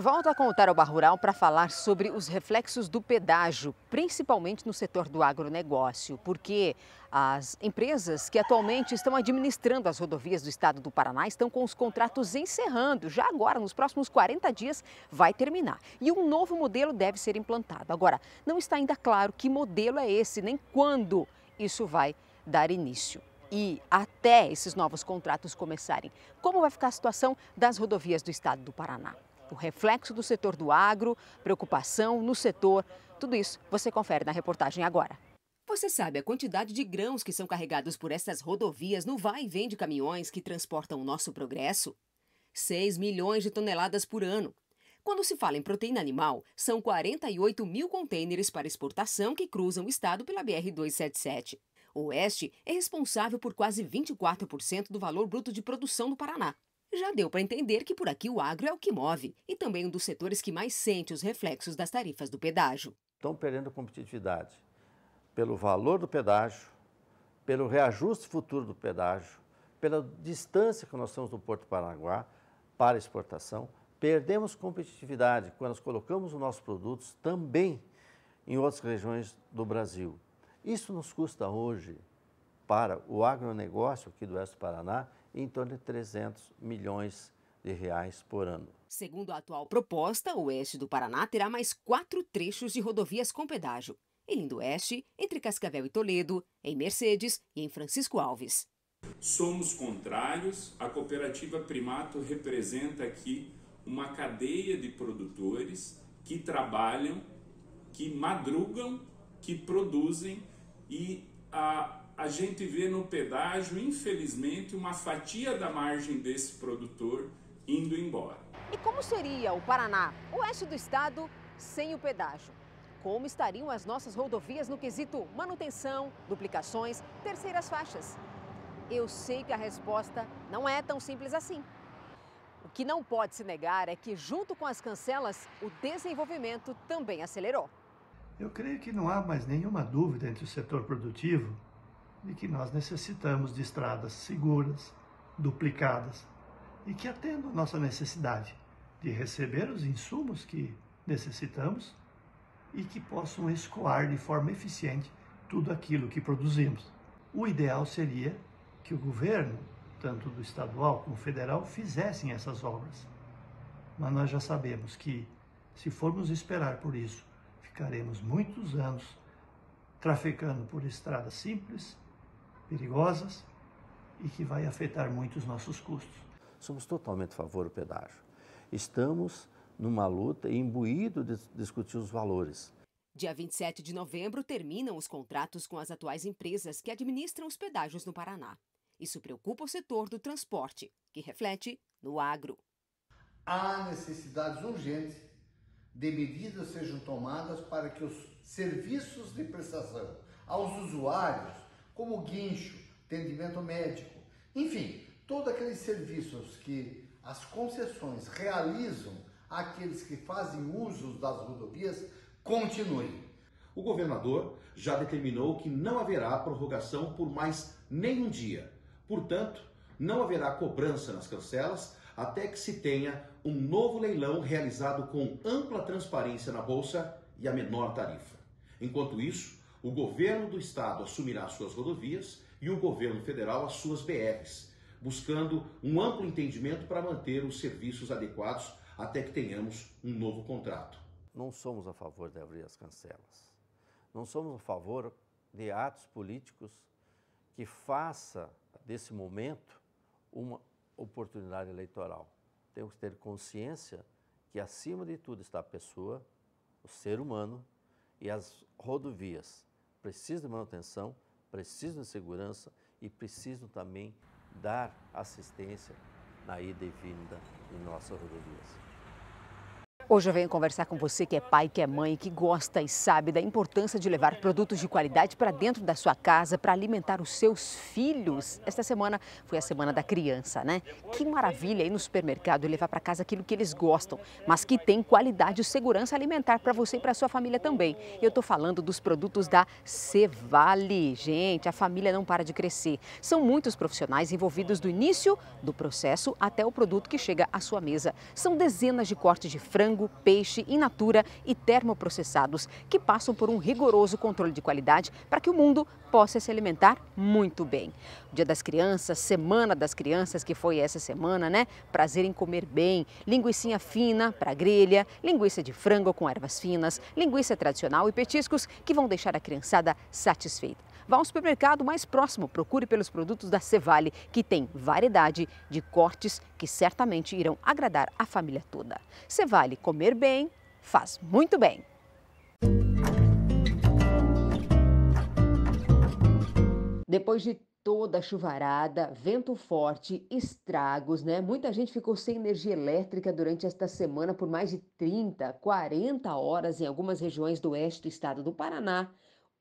volta a contar ao Rural para falar sobre os reflexos do pedágio, principalmente no setor do agronegócio, porque as empresas que atualmente estão administrando as rodovias do estado do Paraná estão com os contratos encerrando. Já agora, nos próximos 40 dias, vai terminar. E um novo modelo deve ser implantado. Agora, não está ainda claro que modelo é esse, nem quando isso vai dar início e até esses novos contratos começarem. Como vai ficar a situação das rodovias do estado do Paraná? o reflexo do setor do agro, preocupação no setor. Tudo isso você confere na reportagem agora. Você sabe a quantidade de grãos que são carregados por essas rodovias no vai e vem de caminhões que transportam o nosso progresso? 6 milhões de toneladas por ano. Quando se fala em proteína animal, são 48 mil contêineres para exportação que cruzam o estado pela BR-277. O Oeste é responsável por quase 24% do valor bruto de produção do Paraná. Já deu para entender que por aqui o agro é o que move e também um dos setores que mais sente os reflexos das tarifas do pedágio. Estão perdendo competitividade pelo valor do pedágio, pelo reajuste futuro do pedágio, pela distância que nós temos do Porto Paranaguá para exportação. Perdemos competitividade quando nós colocamos os nossos produtos também em outras regiões do Brasil. Isso nos custa hoje, para o agronegócio aqui do Oeste do Paraná, em torno de 300 milhões de reais por ano. Segundo a atual proposta, o oeste do Paraná terá mais quatro trechos de rodovias com pedágio. Em Lindo Oeste, entre Cascavel e Toledo, em Mercedes e em Francisco Alves. Somos contrários. A cooperativa Primato representa aqui uma cadeia de produtores que trabalham, que madrugam, que produzem e a a gente vê no pedágio, infelizmente, uma fatia da margem desse produtor indo embora. E como seria o Paraná, oeste do estado, sem o pedágio? Como estariam as nossas rodovias no quesito manutenção, duplicações, terceiras faixas? Eu sei que a resposta não é tão simples assim. O que não pode se negar é que, junto com as cancelas, o desenvolvimento também acelerou. Eu creio que não há mais nenhuma dúvida entre o setor produtivo de que nós necessitamos de estradas seguras, duplicadas e que atendam nossa necessidade de receber os insumos que necessitamos e que possam escoar de forma eficiente tudo aquilo que produzimos. O ideal seria que o governo, tanto do estadual como federal, fizessem essas obras. Mas nós já sabemos que, se formos esperar por isso, ficaremos muitos anos trafegando por estradas simples perigosas e que vai afetar muito os nossos custos. Somos totalmente a favor do pedágio. Estamos numa luta imbuído de discutir os valores. Dia 27 de novembro terminam os contratos com as atuais empresas que administram os pedágios no Paraná. Isso preocupa o setor do transporte, que reflete no agro. Há necessidades urgentes de medidas sejam tomadas para que os serviços de prestação aos usuários como guincho, atendimento médico, enfim, todos aqueles serviços que as concessões realizam àqueles que fazem uso das rodovias continuem. O governador já determinou que não haverá prorrogação por mais nenhum dia. Portanto, não haverá cobrança nas cancelas até que se tenha um novo leilão realizado com ampla transparência na bolsa e a menor tarifa. Enquanto isso, o governo do estado assumirá as suas rodovias e o governo federal as suas BRs, buscando um amplo entendimento para manter os serviços adequados até que tenhamos um novo contrato. Não somos a favor de abrir as cancelas. Não somos a favor de atos políticos que faça desse momento uma oportunidade eleitoral. Temos que ter consciência que acima de tudo está a pessoa, o ser humano e as rodovias precisam de manutenção, precisam de segurança e precisam também dar assistência na ida e vinda em nossas rodovias. Hoje eu venho conversar com você que é pai, que é mãe, que gosta e sabe da importância de levar produtos de qualidade para dentro da sua casa para alimentar os seus filhos. Esta semana foi a semana da criança, né? Que maravilha ir no supermercado e levar para casa aquilo que eles gostam, mas que tem qualidade e segurança alimentar para você e para sua família também. Eu estou falando dos produtos da Cevale. Gente, a família não para de crescer. São muitos profissionais envolvidos do início do processo até o produto que chega à sua mesa. São dezenas de cortes de frango frango, peixe, in natura e termoprocessados, que passam por um rigoroso controle de qualidade para que o mundo possa se alimentar muito bem. Dia das Crianças, Semana das Crianças, que foi essa semana, né? Prazer em comer bem, linguiça fina para grelha, linguiça de frango com ervas finas, linguiça tradicional e petiscos que vão deixar a criançada satisfeita. Vá ao supermercado mais próximo, procure pelos produtos da Cevale, que tem variedade de cortes que certamente irão agradar a família toda. Cevale, comer bem, faz muito bem. Depois de toda chuvarada, vento forte, estragos, né? Muita gente ficou sem energia elétrica durante esta semana por mais de 30, 40 horas em algumas regiões do oeste do estado do Paraná.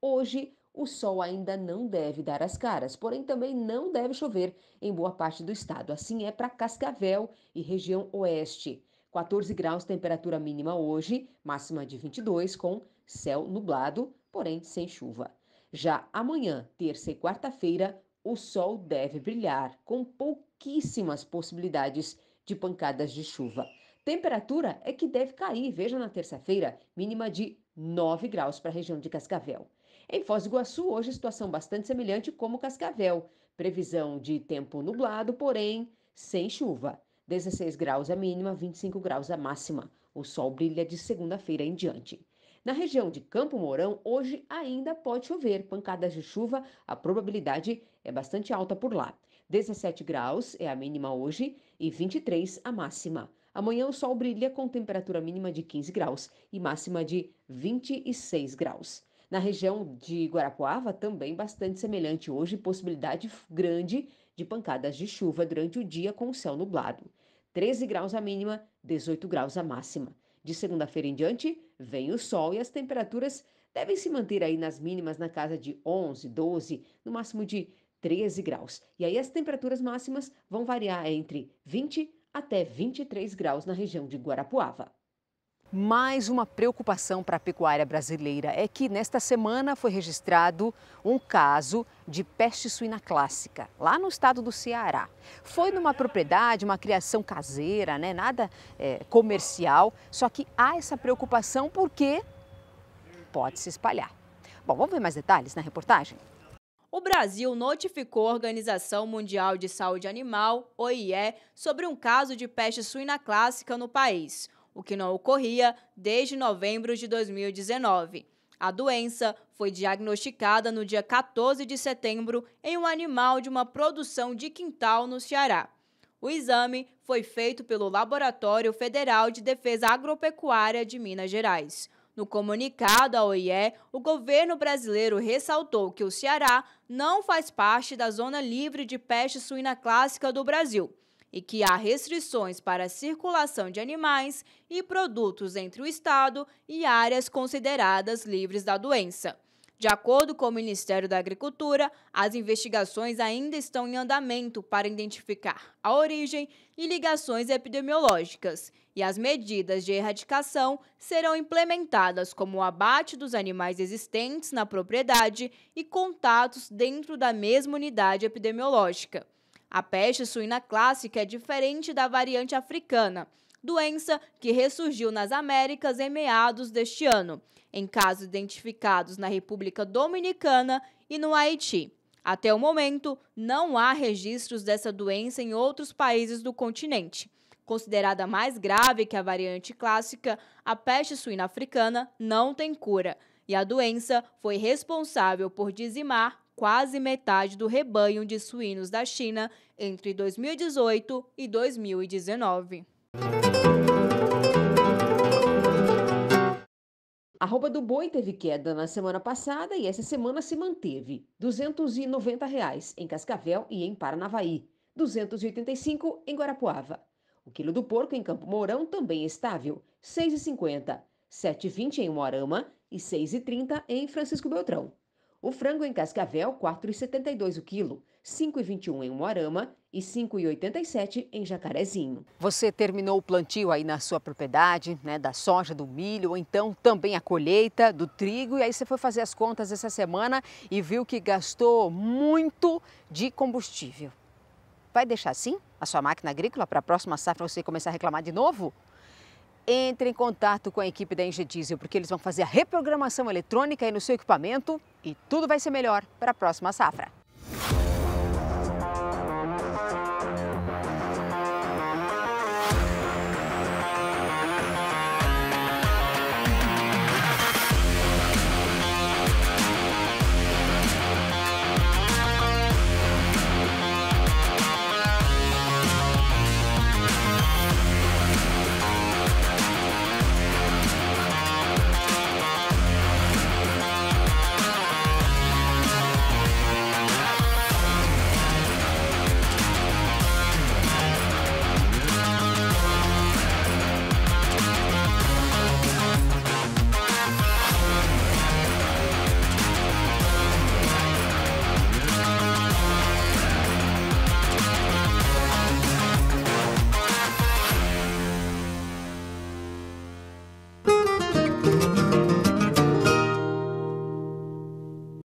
Hoje, o sol ainda não deve dar as caras, porém também não deve chover em boa parte do estado. Assim é para Cascavel e região oeste. 14 graus temperatura mínima hoje, máxima de 22 com céu nublado, porém sem chuva. Já amanhã, terça e quarta-feira, o sol deve brilhar com pouquíssimas possibilidades de pancadas de chuva. Temperatura é que deve cair, veja na terça-feira, mínima de 9 graus para a região de Cascavel. Em Foz do Iguaçu, hoje, situação bastante semelhante como Cascavel. Previsão de tempo nublado, porém, sem chuva. 16 graus a mínima, 25 graus a máxima. O sol brilha de segunda-feira em diante. Na região de Campo Mourão, hoje ainda pode chover. Pancadas de chuva, a probabilidade é bastante alta por lá. 17 graus é a mínima hoje e 23 a máxima. Amanhã o sol brilha com temperatura mínima de 15 graus e máxima de 26 graus. Na região de Guarapuava, também bastante semelhante hoje, possibilidade grande de pancadas de chuva durante o dia com o céu nublado. 13 graus a mínima, 18 graus a máxima. De segunda-feira em diante, vem o sol e as temperaturas devem se manter aí nas mínimas na casa de 11, 12, no máximo de 13 graus. E aí as temperaturas máximas vão variar entre 20 até 23 graus na região de Guarapuava. Mais uma preocupação para a pecuária brasileira é que nesta semana foi registrado um caso de peste suína clássica, lá no estado do Ceará. Foi numa propriedade, uma criação caseira, né? nada é, comercial, só que há essa preocupação porque pode se espalhar. Bom, vamos ver mais detalhes na reportagem? o Brasil notificou a Organização Mundial de Saúde Animal, OIE, sobre um caso de peste suína clássica no país o que não ocorria desde novembro de 2019. A doença foi diagnosticada no dia 14 de setembro em um animal de uma produção de quintal no Ceará. O exame foi feito pelo Laboratório Federal de Defesa Agropecuária de Minas Gerais. No comunicado à OIE, o governo brasileiro ressaltou que o Ceará não faz parte da zona livre de peste suína clássica do Brasil e que há restrições para a circulação de animais e produtos entre o Estado e áreas consideradas livres da doença. De acordo com o Ministério da Agricultura, as investigações ainda estão em andamento para identificar a origem e ligações epidemiológicas, e as medidas de erradicação serão implementadas como o abate dos animais existentes na propriedade e contatos dentro da mesma unidade epidemiológica. A peste suína clássica é diferente da variante africana, doença que ressurgiu nas Américas em meados deste ano, em casos identificados na República Dominicana e no Haiti. Até o momento, não há registros dessa doença em outros países do continente. Considerada mais grave que a variante clássica, a peste suína africana não tem cura e a doença foi responsável por dizimar quase metade do rebanho de suínos da China entre 2018 e 2019. A roupa do boi teve queda na semana passada e essa semana se manteve. R$ 290 reais em Cascavel e em Paranavaí, 285 em Guarapuava. O quilo do porco em Campo Mourão também é estável, R$ 6,50, 7,20 em Moarama e 6,30 em Francisco Beltrão. O frango em Cascavel, R$ 4,72 o quilo, R$ 5,21 em Moarama e R$ 5,87 em Jacarezinho. Você terminou o plantio aí na sua propriedade, né, da soja, do milho, ou então também a colheita do trigo, e aí você foi fazer as contas essa semana e viu que gastou muito de combustível. Vai deixar assim a sua máquina agrícola para a próxima safra você começar a reclamar de novo? entre em contato com a equipe da Engediesel, porque eles vão fazer a reprogramação eletrônica aí no seu equipamento e tudo vai ser melhor para a próxima safra.